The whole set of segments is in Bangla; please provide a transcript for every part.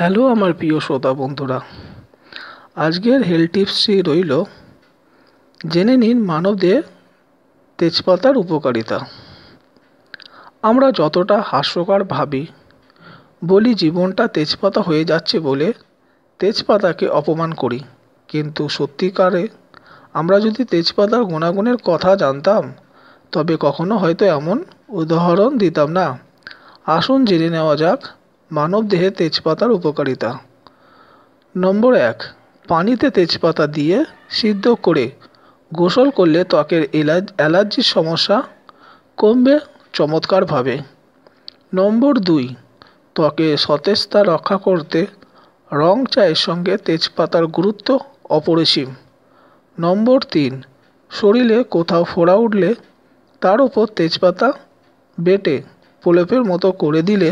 হ্যালো আমার প্রিয় শ্রোতা বন্ধুরা আজকের হেলথ টিপসটি রইল জেনে নিন মানবদের তেজপাতার উপকারিতা আমরা যতটা হাস্যকর ভাবি বলি জীবনটা তেজপাতা হয়ে যাচ্ছে বলে তেজপাতাকে অপমান করি কিন্তু সত্যিকারে আমরা যদি তেজপাতার গুণাগুণের কথা জানতাম তবে কখনো হয়তো এমন উদাহরণ দিতাম না আসুন জেনে নেওয়া যাক মানবদেহে তেজপাতার উপকারিতা নম্বর এক পানিতে তেজপাতা দিয়ে সিদ্ধ করে গোসল করলে ত্বকের এলার্জ অ্যালার্জির সমস্যা কমবে চমৎকারভাবে নম্বর দুই ত্বকে সতেজতা রক্ষা করতে রং চায়ের সঙ্গে তেজপাতার গুরুত্ব অপরিসীম নম্বর তিন শরীরে কোথাও ফোড়া উঠলে তার উপর তেজপাতা বেটে প্রলেপের মতো করে দিলে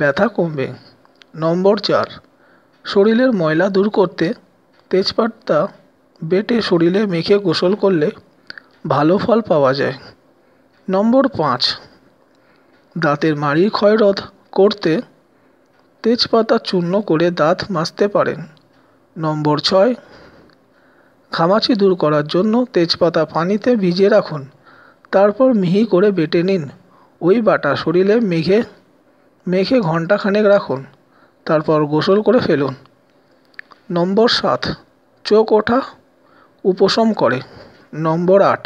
ব্যথা কমবে নম্বর চার শরীরের ময়লা দূর করতে তেজপাতা বেটে শরীরে মেখে গোসল করলে ভালো ফল পাওয়া যায় নম্বর পাঁচ দাঁতের মাড়ি ক্ষয়রোধ করতে তেজপাতা চূর্ণ করে দাঁত মাজতে পারেন নম্বর ছয় খামাচি দূর করার জন্য তেজপাতা পানিতে ভিজিয়ে রাখুন তারপর মিহি করে বেটে নিন ওই বাটা শরীরে মেঘে মেখে ঘন্টা খানেক রাখুন তারপর গোসল করে ফেলুন নম্বর সাত চোখ ওঠা উপশম করে নম্বর আট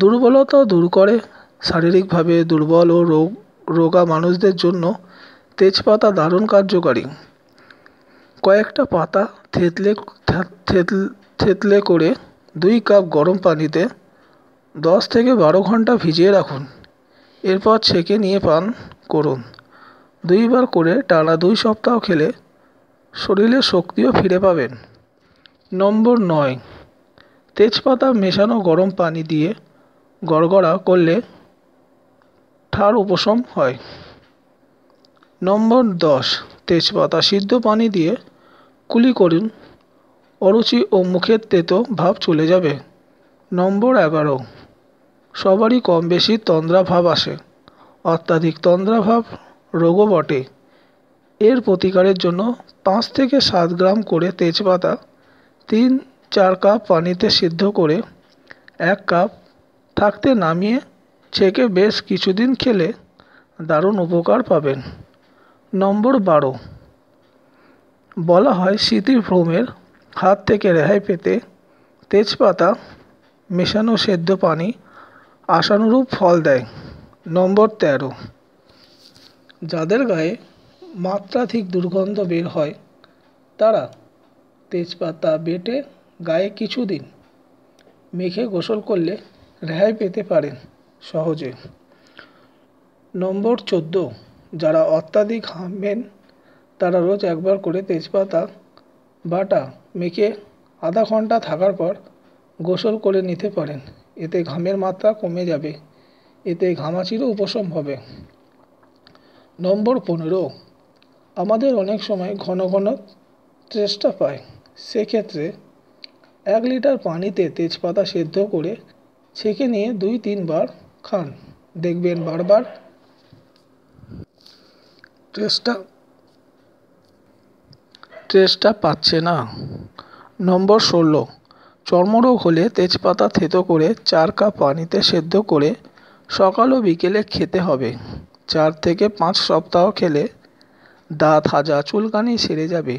দুর্বলতা দূর করে শারীরিকভাবে দুর্বল ও রোগ রোগা মানুষদের জন্য তেজপাতা দারুণ কার্যকারী কয়েকটা পাতা থেতলে থেতলে করে দুই কাপ গরম পানিতে দশ থেকে বারো ঘন্টা ভিজিয়ে রাখুন এরপর ছেঁকে নিয়ে পান করুন দুইবার করে টানা দুই সপ্তাহ খেলে শরীরে শক্তিও ফিরে পাবেন নম্বর নয় তেজপাতা মেশানো গরম পানি দিয়ে গড়গড়া করলে ঠার উপশম হয় নম্বর দশ তেজপাতা সিদ্ধ পানি দিয়ে কুলি করুন অরুচি ও মুখের তেতো ভাব চলে যাবে নম্বর এগারো সবারই কম বেশি তন্দ্রা ভাব আসে অত্যাধিক তন্দ্রা ভাব রোগও বটে এর প্রতিকারের জন্য পাঁচ থেকে সাত গ্রাম করে তেজপাতা তিন চার কাপ পানিতে সিদ্ধ করে এক কাপ থাকতে নামিয়ে ছেঁকে বেশ কিছুদিন খেলে দারুণ উপকার পাবেন নম্বর বারো বলা হয় ভ্রমের হাত থেকে রেহাই পেতে তেজপাতা মেশানো সেদ্ধ পানি আশানুরূপ ফল দেয় নম্বর তেরো যাদের গায়ে মাত্রাধিক দুর্গন্ধ বের হয় তারা তেজপাতা বেটে গায়ে কিছুদিন মেখে গোসল করলে রেহাই পেতে পারেন সহজে নম্বর চোদ্দ যারা অত্যাধিক হাঁটবেন তারা রোজ একবার করে তেজপাতা বাটা মেখে আধা ঘন্টা থাকার পর গোসল করে নিতে পারেন এতে ঘামের মাত্রা কমে যাবে এতে ঘামাচিরও উপশম হবে নম্বর পনেরো আমাদের অনেক সময় ঘন ঘন চেষ্টা পায় সেক্ষেত্রে এক লিটার পানিতে তেজপাতা সেদ্ধ করে ছেঁকে নিয়ে দুই তিনবার খান দেখবেন বারবার চেষ্টা টেস্টটা পাচ্ছে না নম্বর ষোলো চর্মরোগ হলে তেজপাতা থেতো করে চার কাপ পানিতে সেদ্ধ করে সকাল ও বিকেলে খেতে হবে চার থেকে পাঁচ সপ্তাহ খেলে দাঁত হাজা চুলকানি সেরে যাবে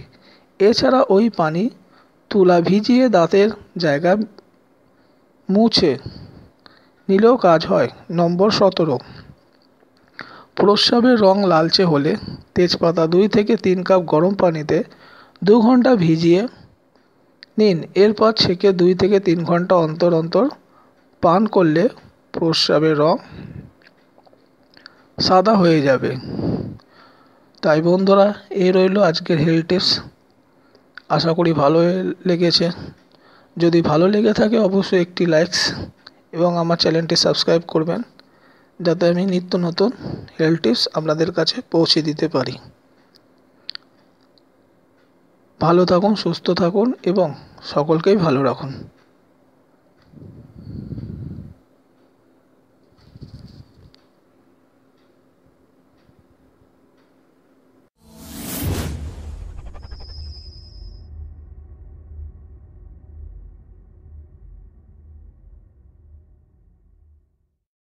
এছাড়া ওই পানি তুলা ভিজিয়ে দাঁতের জায়গা মুছে নিলেও কাজ হয় নম্বর সতেরো প্রস্রাবের রং লালচে হলে তেজপাতা দুই থেকে তিন কাপ গরম পানিতে দু ঘন্টা ভিজিয়ে নিন এরপর ছেঁকে দুই থেকে তিন ঘন্টা অন্তর অন্তর পান করলে প্রস্রাবের রং সাদা হয়ে যাবে তাই বন্ধুরা এই রইল আজকের হেল টিপস আশা করি ভালো লেগেছে যদি ভালো লেগে থাকে অবশ্যই একটি লাইকস এবং আমার চ্যানেলটি সাবস্ক্রাইব করবেন যাতে আমি নিত্য নতুন হেল টিপস আপনাদের কাছে পৌঁছে দিতে পারি ভালো থাকুন সুস্থ থাকুন এবং সকলকেই ভালো রাখুন